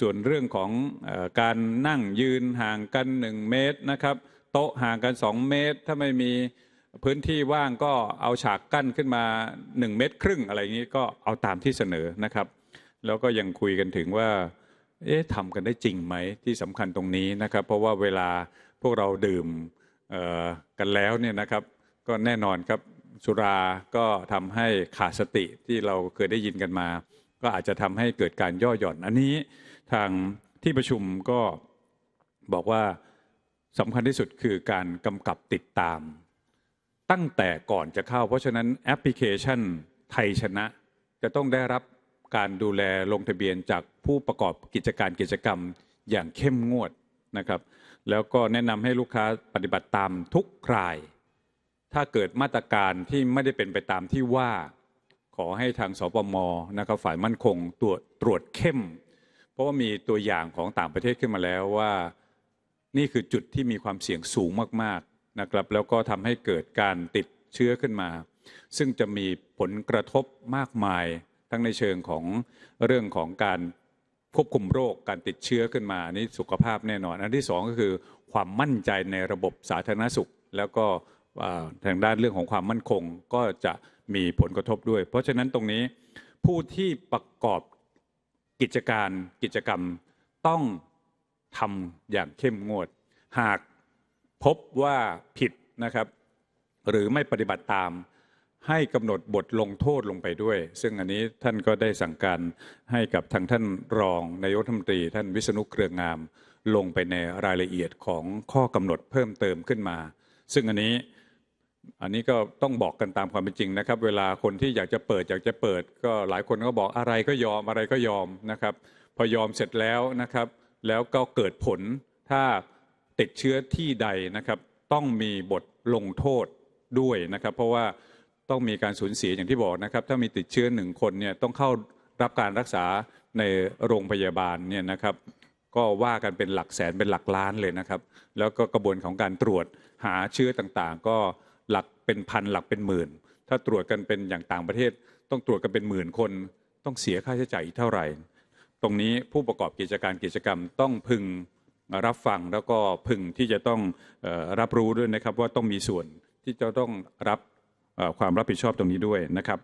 ส่วนเรื่องของการนั่งยืนห่างกัน1 เมตรนะครับโต๊ะห่างกัน 2 เมตร ถ้าไม่มีพื้นที่ว่างก็เอาฉากกั้นขึ้นมา 1 เมตร ครึ่งอะไรอย่างนี้ก็เอาตามที่เสนอนะครับ แล้วก็ยังคุยกันถึงว่าเอ๊ะทำกันได้จริงไหมที่สำคัญตรงนี้นะครับ เพราะว่าเวลาพวกเราดื่มกันแล้วเนี่ยนะครับ ก็แน่นอนครับสุราก็ทำให้ขาดสติที่เราเคยได้ยินกันมาก็อาจจะทำให้เกิดการย่อหย่อน อันนี้ทางที่ประชุมก็บอกว่าสำคัญที่สุดคือการกำกับติดตาม ตั้งแต่ก่อนจะเข้า เพราะฉะนั้นแอปพลิเคชันไทยชนะ จะต้องได้รับการดูแลลงทะเบียนจากผู้ประกอบกิจการกิจกรรมอย่างเข้มงวดนะครับ แล้วก็แนะนำให้ลูกค้าปฏิบัติตามทุกครายถ้าเกิดมาตรการที่ไม่ได้เป็นไปตามที่ว่าขอให้ทางสปมนะครับฝ่ายมั่นคงตรวจตรวจเข้ม เพราะว่ามีตัวอย่างของต่างประเทศขึ้นมาแล้วว่านี่คือจุดที่มีความเสี่ยงสูงมาก ๆนะครับ แล้วก็ทำให้เกิดการติดเชื้อขึ้นมา ซึ่งจะมีผลกระทบมากมายทั้งในเชิงของเรื่องของการควบคุมโรคการติดเชื้อขึ้นมานี่สุขภาพแน่นอนอันที่สองก็คือความมั่นใจในระบบสาธารณสุขแล้วก็ทางด้านเรื่องของความมั่นคงก็จะมีผลกระทบด้วย เพราะฉะนั้นตรงนี้ผู้ที่ประกอบกิจการกิจกรรมต้องทำอย่างเข้มงวดหากพบว่าผิดนะครับ หรือไม่ปฏิบัติตาม ให้กำหนดบทลงโทษลงไปด้วย ซึ่งอันนี้ท่านก็ได้สั่งการให้กับทางท่านรองนายกรัฐมนตรี ท่านวิษณุเครืองามลงไปในรายละเอียดของข้อกำหนดเพิ่มเติมขึ้นมา ซึ่งอันนี้อันนี้ก็ต้องบอกกันตามความเป็นจริงนะครับ เวลาคนที่อยากจะเปิดอยากจะเปิด ก็หลายคนก็บอกอะไรก็ยอมอะไรก็ยอมนะครับ พอยอมเสร็จแล้วนะครับ แล้วก็เกิดผลถ้าติดเชื้อที่ใดนะครับ ต้องมีบทลงโทษด้วยนะครับ เพราะว่าต้องมีการสูญเสียอย่างที่บอกนะครับ ถ้ามีติดเชื้อหนึ่งคนเนี่ยต้องเข้ารับการรักษาในโรงพยาบาลเนี่ยนะครับ ก็ว่ากันเป็นหลักแสนเป็นหลักล้านเลยนะครับ แล้วก็กระบวนของการตรวจหาเชื้อต่างๆ ก็เป็นพันหลักเป็นหมื่นถ้าตรวจกันเป็นอย่างต่างประเทศ ต้องตรวจกันเป็นหมื่นคน ต้องเสียค่าใช้จ่ายเท่าไหร่ ตรงนี้ผู้ประกอบกิจการกิจกรรมต้องพึงรับฟังแล้วก็พึงที่จะต้องรับรู้ด้วยนะครับ ว่าต้องมีส่วนที่จะต้องรับความรับผิดชอบตรงนี้ด้วยนะครับ